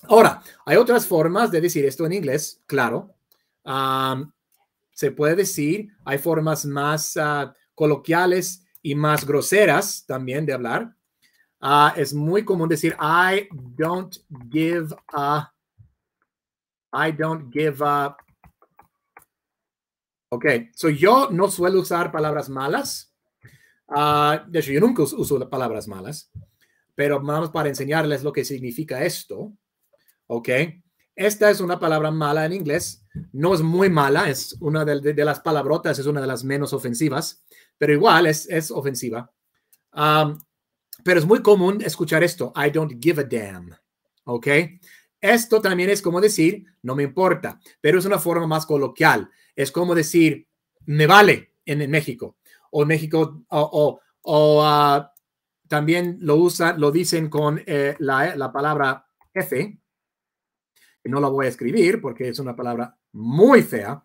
Ahora, hay otras formas de decir esto en inglés, claro. Um, se puede decir, hay formas más ah, coloquiales y más groseras también de hablar. Ah, es muy común decir, I don't give a, I don't give a. Ok, so yo no suelo usar palabras malas. Ah, de hecho, yo nunca uso, palabras malas, pero vamos para enseñarles lo que significa esto. Ok. Esta es una palabra mala en inglés. No es muy mala, es una de, las palabrotas, es una de las menos ofensivas, pero igual es, ofensiva. pero es muy común escuchar esto, I don't give a damn. ¿Ok? Esto también es como decir, no me importa, pero es una forma más coloquial. Es como decir, me vale en, México. O México, o, ah, también lo usan, lo dicen con eh, la, eh, la palabra F, no la voy a escribir porque es una palabra muy fea.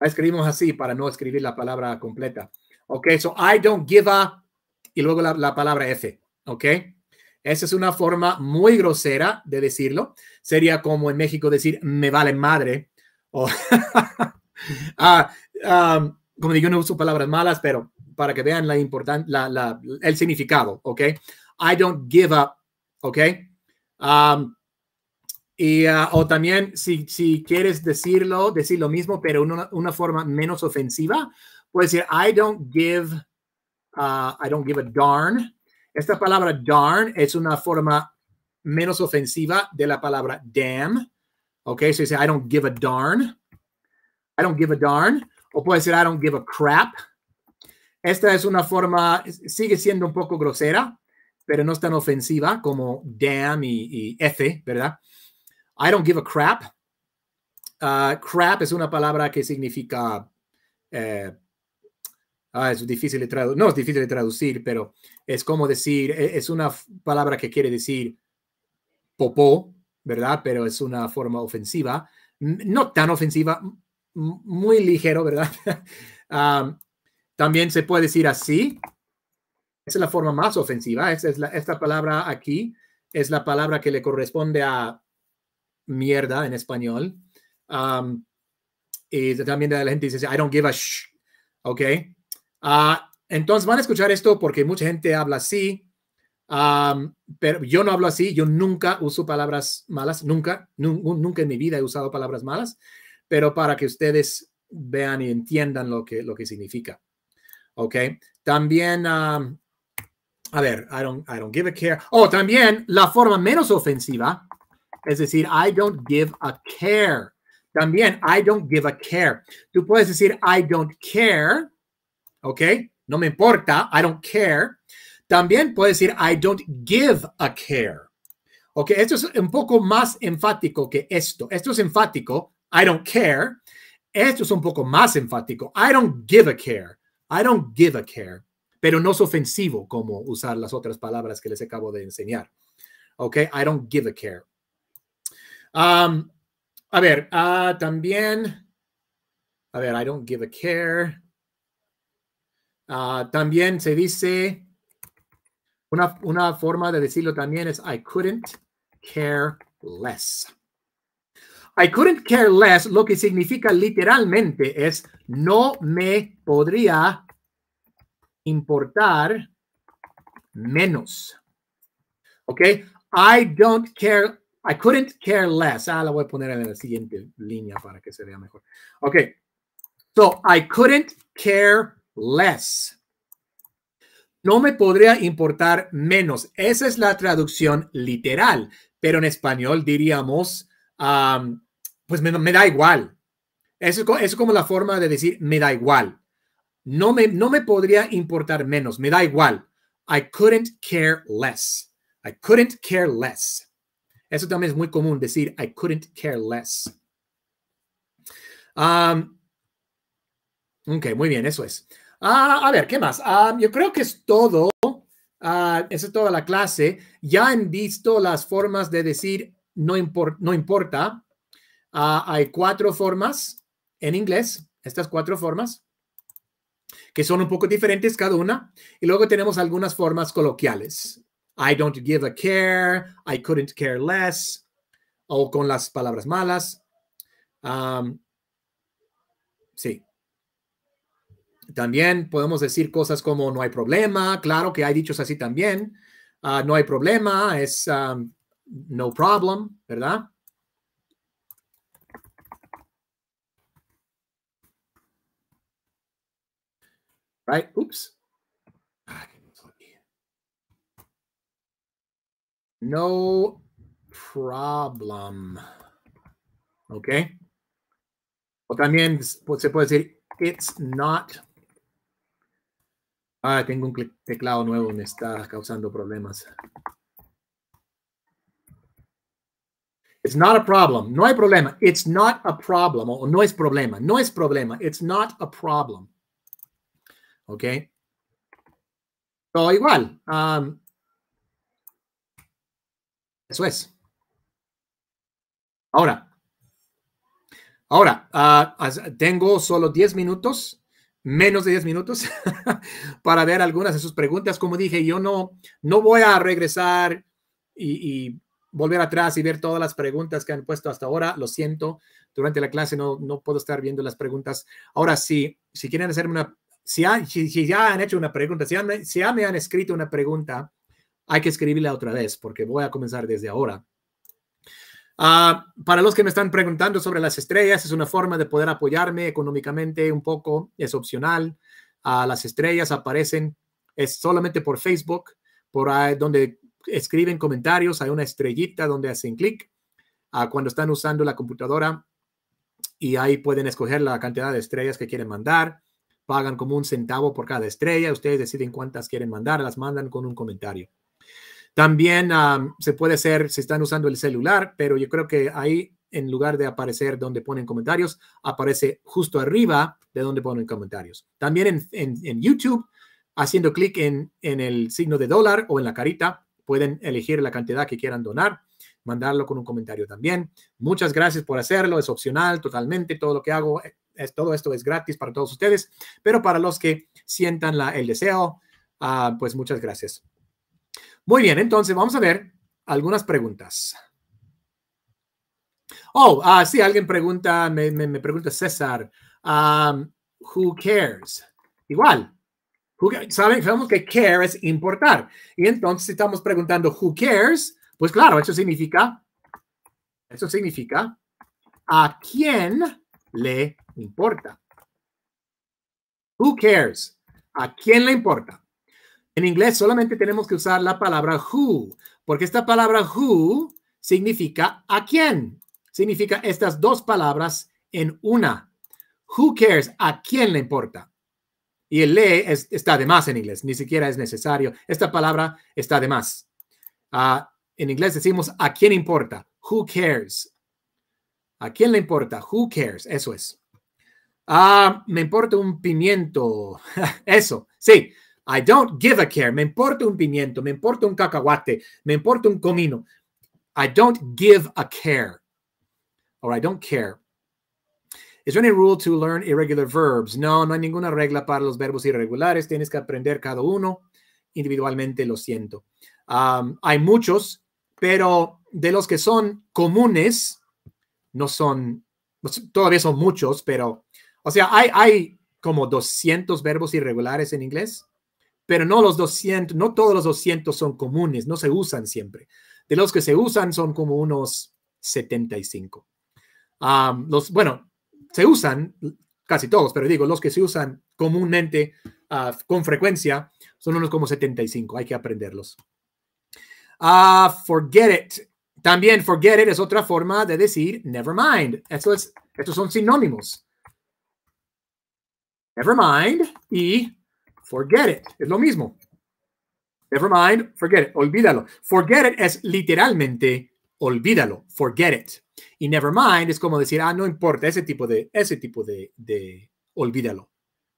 La escribimos así para no escribir la palabra completa. Ok, so I don't give up. y luego la, palabra F. Ok, esa es una forma muy grosera de decirlo. Sería como en México decir me vale madre o ah, um, como digo, no uso palabras malas, pero para que vean la el significado, ¿ok? I don't give up, ¿ok? Um, y, ah, o también, si, quieres decirlo, decir lo mismo, pero una, una forma menos ofensiva, puedes decir, I don't give, ah, I don't give a darn. Esta palabra darn es una forma menos ofensiva de la palabra damn. Ok, so dice, I don't give a darn. I don't give a darn. O puedes decir, I don't give a crap. Esta es una forma, sigue siendo un poco grosera, pero no es tan ofensiva como damn y, y F, ¿verdad? I don't give a crap. Uh, crap es una palabra que significa... Eh, ah, es difícil de traducir, no es difícil de traducir, pero es como decir, e-, es una palabra que quiere decir popó, ¿verdad? Pero es una forma ofensiva, no tan ofensiva, muy ligero, ¿verdad? también se puede decir así. Esa es la forma más ofensiva. esta palabra aquí es la palabra que le corresponde a mierda en español. y también la gente dice, I don't give a sh. ¿Ok? Ah, entonces van a escuchar esto porque mucha gente habla así, pero yo no hablo así, yo nunca uso palabras malas, nunca, nunca en mi vida he usado palabras malas, pero para que ustedes vean y entiendan lo que, lo que significa. ¿Ok? También, a ver, I don't, I don't give a care. o oh, también la forma menos ofensiva es decir, I don't give a care. También, I don't give a care. Tú puedes decir, I don't care. ¿Ok? No me importa. I don't care. También puedes decir, I don't give a care. ¿Ok? Esto es un poco más enfático que esto. Esto es enfático. I don't care. Esto es un poco más enfático. I don't give a care. I don't give a care. Pero no es ofensivo como usar las otras palabras que les acabo de enseñar. ¿Ok? I don't give a care. Um, a ver, ah, también, a ver, I don't give a care. Ah, también se dice, una, una forma de decirlo también es I couldn't care less. I couldn't care less, lo que significa literalmente es no me podría importar menos. ¿Ok? I don't care I couldn't care less. Ah, la voy a poner en la siguiente línea para que se vea mejor. Ok. So, I couldn't care less. No me podría importar menos. Esa es la traducción literal, pero en español diríamos, pues me, da igual. Eso es como la forma de decir me da igual. No me, no me podría importar menos, me da igual. I couldn't care less. I couldn't care less. Eso también es muy común decir, I couldn't care less. Um, ok, muy bien, eso es. Ah, a ver, ¿qué más? yo creo que es todo. Ah, esa es toda la clase. Ya han visto las formas de decir no, no importa. Ah, hay cuatro formas en inglés, estas cuatro formas, que son un poco diferentes cada una. Y luego tenemos algunas formas coloquiales. I don't give a care, I couldn't care less, o con las palabras malas. Um, sí. También podemos decir cosas como no hay problema, claro que hay dichos así también. Ah, no hay problema, es um, no problem, ¿verdad? Right, oops. No problem. Okay. O también se puede decir, it's not. Ah, tengo un teclado nuevo, me está causando problemas. It's not a problem. No hay problema. It's not a problem. O no es problema. No es problema. It's not a problem. Okay. So, igual. Um, Eso es. Ahora, ahora, ah, tengo solo 10 minutos, menos de 10 minutos, para ver algunas de sus preguntas. Como dije, yo no, no voy a regresar y, volver atrás y ver todas las preguntas que han puesto hasta ahora. Lo siento, durante la clase no, no puedo estar viendo las preguntas. Ahora sí, si, quieren hacerme una, si, ya han hecho una pregunta, si ya me han escrito una pregunta, hay que escribirla otra vez porque voy a comenzar desde ahora. Ah, para los que me están preguntando sobre las estrellas, es una forma de poder apoyarme económicamente un poco, es opcional. Ah, las estrellas aparecen, es solamente por Facebook, por donde escriben comentarios, hay una estrellita donde hacen clic ah, cuando están usando la computadora y ahí pueden escoger la cantidad de estrellas que quieren mandar. Pagan como un centavo por cada estrella, ustedes deciden cuántas quieren mandar, las mandan con un comentario. También se puede hacer si están usando el celular, pero yo creo que ahí en lugar de aparecer donde ponen comentarios, aparece justo arriba de donde ponen comentarios. También en, YouTube, haciendo clic en, en, el signo de dólar o en la carita, pueden elegir la cantidad que quieran donar, mandarlo con un comentario también. Muchas gracias por hacerlo, es opcional totalmente, todo lo que hago, eh, es, todo esto es gratis para todos ustedes, pero para los que sientan la, el deseo, ah, pues muchas gracias. Muy bien, entonces vamos a ver algunas preguntas. Oh, ah, sí, alguien pregunta, me, pregunta César, um, who cares? Igual, Sabemos que care es importar. Y entonces si estamos preguntando who cares, pues claro, eso significa, eso significa a quién le importa. Who cares? ¿A quién le importa? En inglés solamente tenemos que usar la palabra who, porque esta palabra who significa a quién. Significa estas dos palabras en una. Who cares? ¿A quién le importa? Y el le está de más en inglés, ni siquiera es necesario. Esta palabra está de más. Ah, en inglés decimos a quién importa. Who cares? ¿A quién le importa? Who cares? Eso es. Ah, me importa un pimiento. Eso, sí. I don't give a care. Me importa un pimiento, me importa un cacahuate, me importa un comino. I don't give a care or I don't care. Is there any rule to learn irregular verbs? No, no hay ninguna regla para los verbos irregulares. Tienes que aprender cada uno individualmente, lo siento. Um, hay muchos, pero de los que son comunes, no son, todavía son muchos, pero, o sea, hay, hay como 200 verbos irregulares en inglés pero no los 200, no todos los 200 son comunes, no se usan siempre. De los que se usan son como unos 75. bueno, se usan casi todos, pero digo, los que se usan comúnmente, ah, con frecuencia, son unos como 75, hay que aprenderlos. Ah, forget it. También forget it es otra forma de decir never mind. Esto estos son sinónimos. Never mind y Forget it. Es lo mismo. Never mind, forget it. Olvídalo. Forget it es literalmente olvídalo. Forget it. Y never mind es como decir, ah, no importa, ese tipo de, ese tipo de, olvídalo.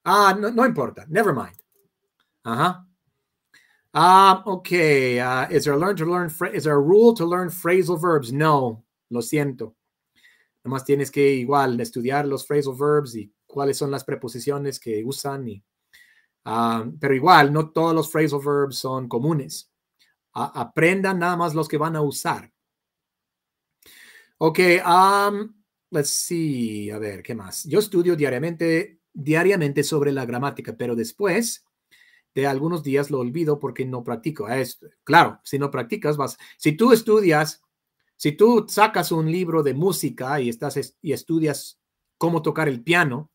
Ah, no, no, importa, never mind. Ajá. Ah, ok. Ah, is learn to learn, is there a rule to learn phrasal verbs? No, lo siento. Nomás tienes que igual estudiar los phrasal verbs y cuáles son las preposiciones que usan y Ah, pero igual, no todos los phrasal verbs son comunes. aprendan nada más los que van a usar. Ok, um, let's see. A ver, ¿qué más? Yo estudio diariamente, diariamente sobre la gramática, pero después de algunos días lo olvido porque no practico. claro, si no practicas, vas. Si tú estudias, si tú sacas un libro de música y, estás, y estudias cómo tocar el piano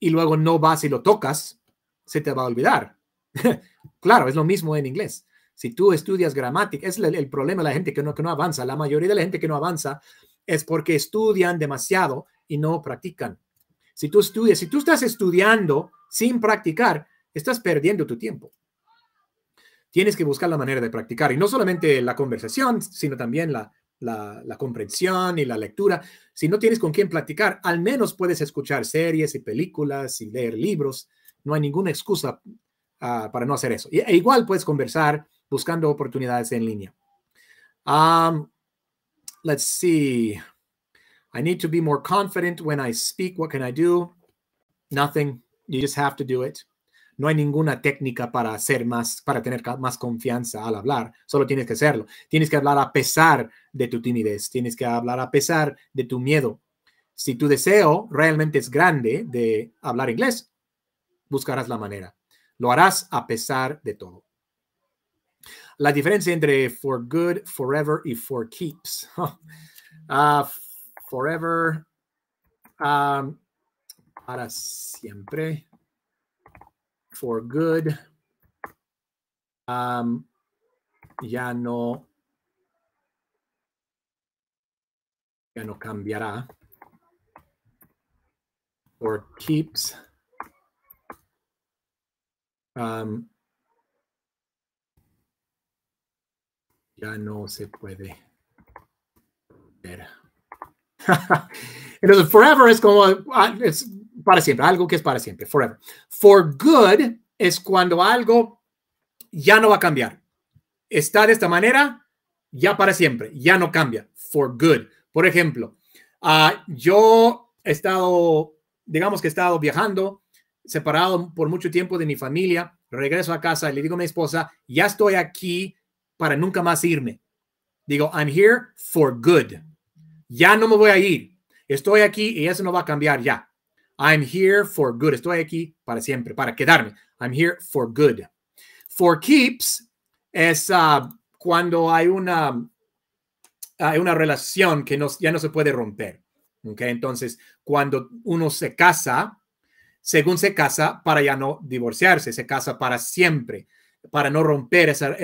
y luego no vas y lo tocas, se te va a olvidar. claro, es lo mismo en inglés. Si tú estudias gramática, es el, problema de la gente que no, que no avanza. La mayoría de la gente que no avanza es porque estudian demasiado y no practican. Si tú estudias, si tú estás estudiando sin practicar, estás perdiendo tu tiempo. Tienes que buscar la manera de practicar y no solamente la conversación, sino también la, comprensión y la lectura. Si no tienes con quién practicar, al menos puedes escuchar series y películas y leer libros no hay ninguna excusa ah, para no hacer eso. E igual puedes conversar buscando oportunidades en línea. Um, let's see. I need to be more confident when I speak. What can I do? Nothing. You just have to do it. No hay ninguna técnica para hacer más, para tener más confianza al hablar. Solo tienes que hacerlo. Tienes que hablar a pesar de tu timidez. Tienes que hablar a pesar de tu miedo. Si tu deseo realmente es grande de hablar inglés, buscarás la manera. Lo harás a pesar de todo. La diferencia entre for good, forever y for keeps. Ah, forever, ah, para siempre. For good, ah, ya no, ya no cambiará. For keeps. Um, ya no se puede ver. Entonces, forever es como, ah, para siempre, algo que es para siempre, forever. For good es cuando algo ya no va a cambiar. Está de esta manera ya para siempre, ya no cambia, for good. Por ejemplo, ah, yo he estado, digamos que he estado viajando separado por mucho tiempo de mi familia, regreso a casa y le digo a mi esposa, ya estoy aquí para nunca más irme. Digo, I'm here for good. Ya no me voy a ir. Estoy aquí y eso no va a cambiar ya. I'm here for good. Estoy aquí para siempre, para quedarme. I'm here for good. For keeps es ah, cuando hay una, hay una relación que ya no se puede romper. Entonces, cuando uno se casa, según se casa para ya no divorciarse, se casa para siempre, para no romper esa,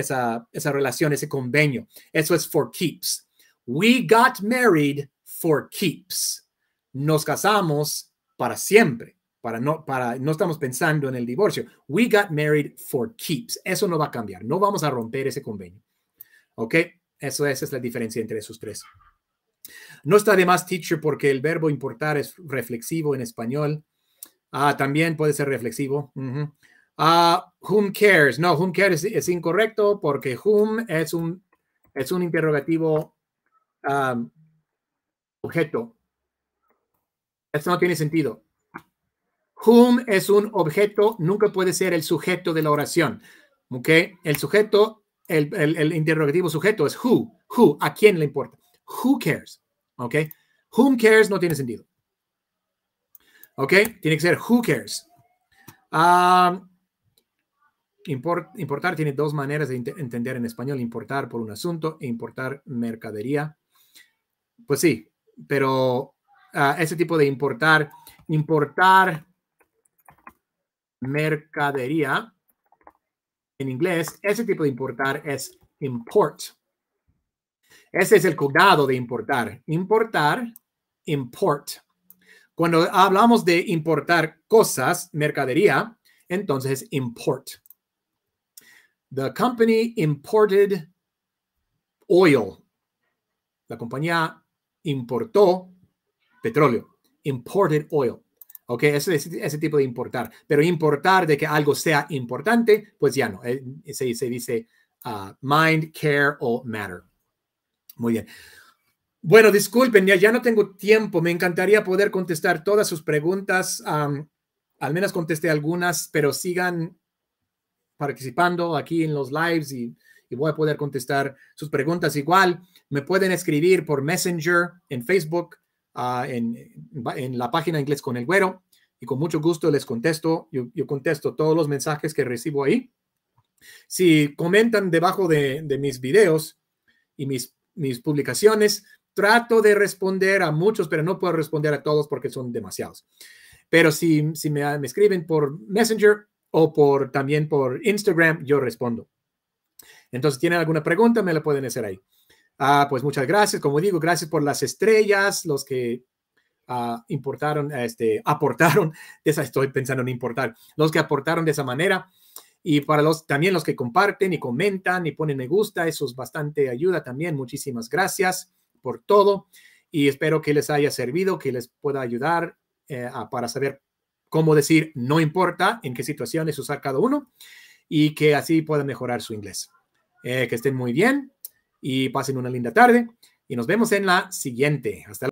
relación, ese convenio. Eso es for keeps. We got married for keeps. Nos casamos para siempre, para no, para, no estamos pensando en el divorcio. We got married for keeps. Eso no va a cambiar, no vamos a romper ese convenio. ¿Ok? Eso, esa es la diferencia entre esos tres. No está de más, teacher, porque el verbo importar es reflexivo en español Ah, también puede ser reflexivo. Ah, whom cares? No, whom cares es, incorrecto porque whom es un, es un interrogativo objeto. Esto no tiene sentido. Whom es un objeto, nunca puede ser el sujeto de la oración. ¿Ok? El sujeto, el, interrogativo sujeto es who. Who, ¿a quién le importa? Who cares? ¿Ok? Whom cares no tiene sentido. ¿Ok? Tiene que ser who cares. Ah, importar tiene dos maneras de entender en español. Importar por un asunto e importar mercadería. Pues sí, pero ah, ese tipo de importar, importar mercadería en inglés, ese tipo de importar es import. Ese es el cuidado de importar. Importar, import. Cuando hablamos de importar cosas, mercadería, entonces import. The company imported oil. La compañía importó petróleo. Imported oil. ¿ok? Ese, tipo de importar. Pero importar de que algo sea importante, pues ya no. Eh, se, dice ah, mind, care o matter. Muy bien. Bueno, disculpen, ya, no tengo tiempo. Me encantaría poder contestar todas sus preguntas. al menos contesté algunas, pero sigan participando aquí en los lives y, voy a poder contestar sus preguntas igual. Me pueden escribir por Messenger en Facebook, ah, en, la página Inglés con el Güero, y con mucho gusto les contesto. Yo, contesto todos los mensajes que recibo ahí. Si comentan debajo de, de mis videos y mis, mis publicaciones, trato de responder a muchos, pero no puedo responder a todos porque son demasiados. Pero si, si me, me escriben por Messenger o por, también por Instagram, yo respondo. Entonces, tienen alguna pregunta, me la pueden hacer ahí. Ah, pues muchas gracias. Como digo, gracias por las estrellas, los que ah, importaron, este, aportaron, esa estoy pensando en importar, los que aportaron de esa manera. Y para los también los que comparten y comentan y ponen me gusta, eso es bastante ayuda también. Muchísimas gracias por todo y espero que les haya servido, que les pueda ayudar eh, para saber cómo decir no importa en qué situaciones usar cada uno y que así puedan mejorar su inglés. Eh, que estén muy bien y pasen una linda tarde y nos vemos en la siguiente. Hasta